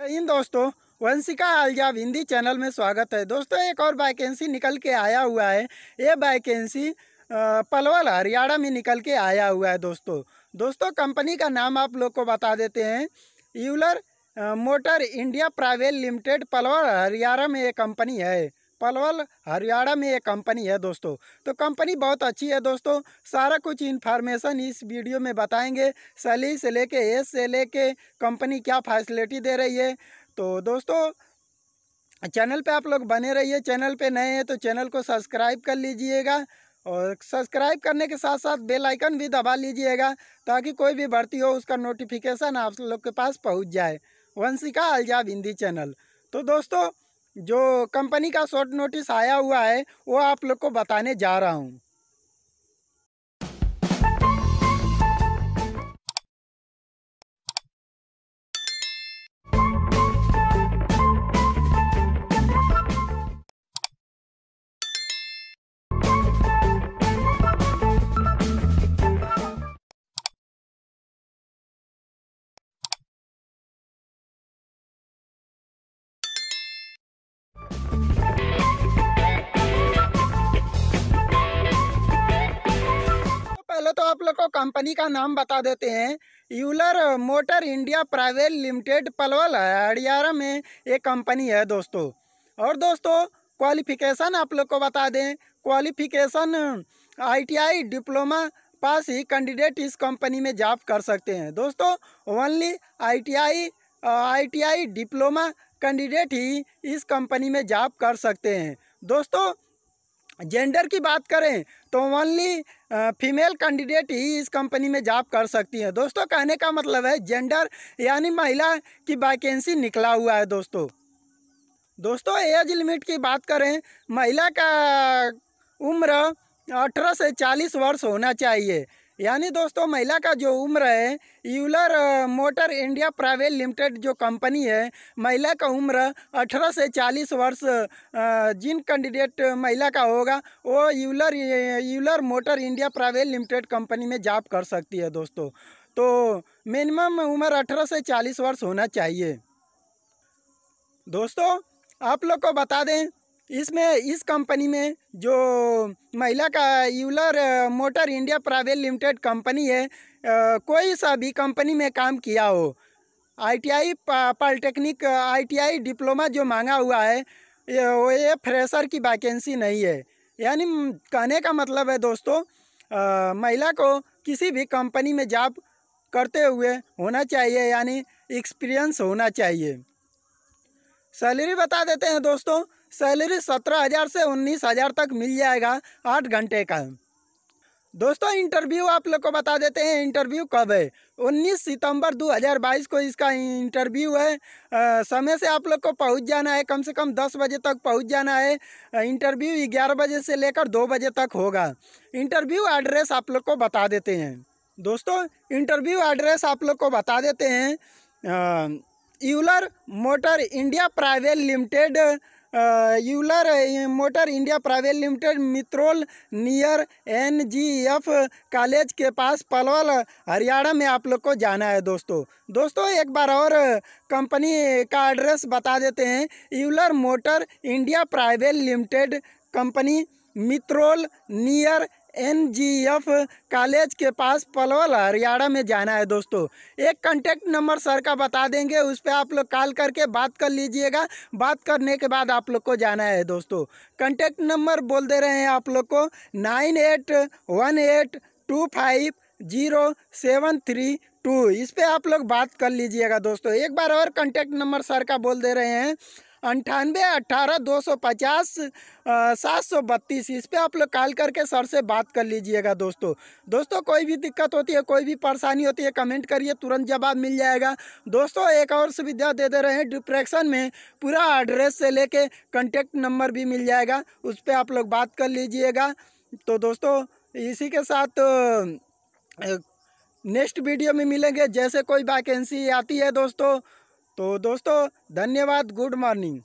इन दोस्तों वंशिका अलजाब हिंदी चैनल में स्वागत है दोस्तों एक और वैकेंसी निकल के आया हुआ है ये वैकेंसी पलवल हरियाणा में निकल के आया हुआ है दोस्तों दोस्तों कंपनी का नाम आप लोग को बता देते हैं Euler motor India private limited Palwal Haryana में ये कंपनी है पलवल हरियाणा में ये कंपनी है दोस्तों तो कंपनी बहुत अच्छी है दोस्तों सारा कुछ इन्फॉर्मेशन इस वीडियो में बताएंगे सली से लेके एज से लेके कंपनी क्या फैसिलिटी दे रही है तो दोस्तों चैनल पे आप लोग बने रहिए चैनल पे नए हैं तो चैनल को सब्सक्राइब कर लीजिएगा और सब्सक्राइब करने के साथ साथ बेल आइकन भी दबा लीजिएगा ताकि कोई भी भर्ती हो उसका नोटिफिकेशन आप लोग के पास पहुंच जाए वंशिका अलजाब हिंदी चैनल तो दोस्तों जो कंपनी का शॉर्ट नोटिस आया हुआ है वो आप लोग को बताने जा रहा हूँ पहले तो आप लोग को कंपनी का नाम बता देते हैं Euler motor India private limited Palwal Haryana में ये कंपनी है दोस्तों और दोस्तों क्वालिफिकेशन आप लोग को बता दें क्वालिफिकेशन आईटीआई डिप्लोमा पास ही कैंडिडेट इस कंपनी में जॉब कर सकते हैं दोस्तों only ITI ITI diploma candidate ही इस कंपनी में जॉब कर सकते हैं दोस्तों जेंडर की बात करें तो ओनली फीमेल कैंडिडेट ही इस कंपनी में जॉब कर सकती है दोस्तों कहने का मतलब है जेंडर यानी महिला की वैकेंसी निकला हुआ है दोस्तों दोस्तों एज लिमिट की बात करें महिला का उम्र अठारह से चालीस वर्ष होना चाहिए यानी दोस्तों महिला का जो उम्र है Euler motor India private limited जो कंपनी है महिला का उम्र 18 से 40 वर्ष जिन कैंडिडेट महिला का होगा वो Euler Euler motor India private limited company में जॉब कर सकती है दोस्तों तो मिनिमम उम्र 18 से 40 वर्ष होना चाहिए दोस्तों आप लोग को बता दें इसमें इस कंपनी में जो महिला का Euler motor India private limited company है कोई सा भी कंपनी में काम किया हो आईटीआई पॉलिटेक्निक आईटीआई डिप्लोमा जो मांगा हुआ है वो ये फ्रेशर की वैकेंसी नहीं है यानी कहने का मतलब है दोस्तों महिला को किसी भी कंपनी में जॉब करते हुए होना चाहिए यानी एक्सपीरियंस होना चाहिए सैलरी बता देते हैं दोस्तों सैलरी सत्रह हज़ार से उन्नीस हज़ार तक मिल जाएगा आठ घंटे का दोस्तों इंटरव्यू आप लोग को बता देते हैं इंटरव्यू कब है 19 सितंबर 2022 को इसका इंटरव्यू है आ, समय से आप लोग को पहुंच जाना है कम से कम 10 बजे तक पहुंच जाना है इंटरव्यू 11 बजे से लेकर 2 बजे तक होगा इंटरव्यू एड्रेस आप लोग को बता देते हैं दोस्तों इंटरव्यू एड्रेस आप लोग को बता देते हैं Euler motor India private limited Euler motor India private limited Mitrol near NGF college के पास पलवल हरियाणा में आप लोग को जाना है दोस्तों दोस्तों एक बार और कंपनी का एड्रेस बता देते हैं Euler motor India private limited company Mitrol near NGF college के पास पलवल हरियाणा में जाना है दोस्तों एक कॉन्टैक्ट नंबर सर का बता देंगे उस पर आप लोग कॉल करके बात कर लीजिएगा बात करने के बाद आप लोग को जाना है दोस्तों कांटेक्ट नंबर बोल दे रहे हैं आप लोग को nine eight one eight two five zero seven three two इस पर आप लोग बात कर लीजिएगा दोस्तों एक बार और कॉन्टैक्ट नंबर सर का बोल दे रहे हैं अंठानवे अट्ठारह दो सौ पचास सात सौ बत्तीस इस पर आप लोग कॉल करके सर से बात कर लीजिएगा दोस्तों दोस्तों कोई भी दिक्कत होती है कोई भी परेशानी होती है कमेंट करिए तुरंत जवाब मिल जाएगा दोस्तों एक और सुविधा दे दे रहे हैं डिप्रेक्शन में पूरा एड्रेस से लेके कंटेक्ट नंबर भी मिल जाएगा उस पर आप लोग बात कर लीजिएगा तो दोस्तों इसी के साथ नेक्स्ट वीडियो में मिलेंगे जैसे कोई वैकेंसी आती है दोस्तों तो दोस्तों धन्यवाद गुड मॉर्निंग